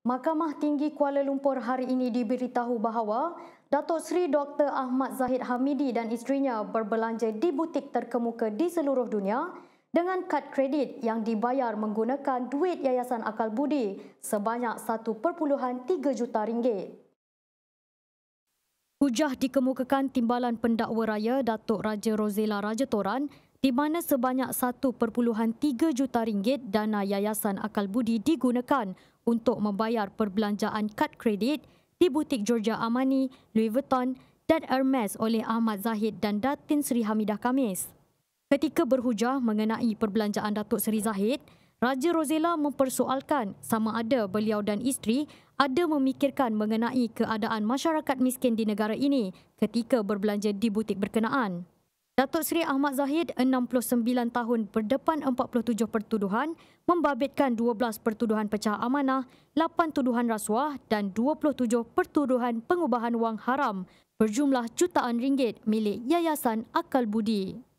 Mahkamah Tinggi Kuala Lumpur hari ini diberitahu bahawa Datuk Seri Dr. Ahmad Zahid Hamidi dan isterinya berbelanja di butik terkemuka di seluruh dunia dengan kad kredit yang dibayar menggunakan duit Yayasan Akal Budi sebanyak 1.3 juta ringgit. Hujah dikemukakan timbalan pendakwa raya Datuk Raja Rozela Raja Toran di mana sebanyak 1.3 juta ringgit dana Yayasan Akal Budi digunakan untuk membayar perbelanjaan kad kredit di butik Georgia Amani, Louis Vuitton dan Hermes oleh Ahmad Zahid dan Datin Sri Hamidah Kamis. Ketika berhujah mengenai perbelanjaan Datuk Seri Zahid, Raja Rosella mempersoalkan sama ada beliau dan isteri ada memikirkan mengenai keadaan masyarakat miskin di negara ini ketika berbelanja di butik berkenaan. Datuk Seri Ahmad Zahid, 69 tahun berdepan 47 pertuduhan, membabitkan 12 pertuduhan pecah amanah, 8 tuduhan rasuah dan 27 pertuduhan pengubahan wang haram berjumlah jutaan ringgit milik Yayasan Akal Budi.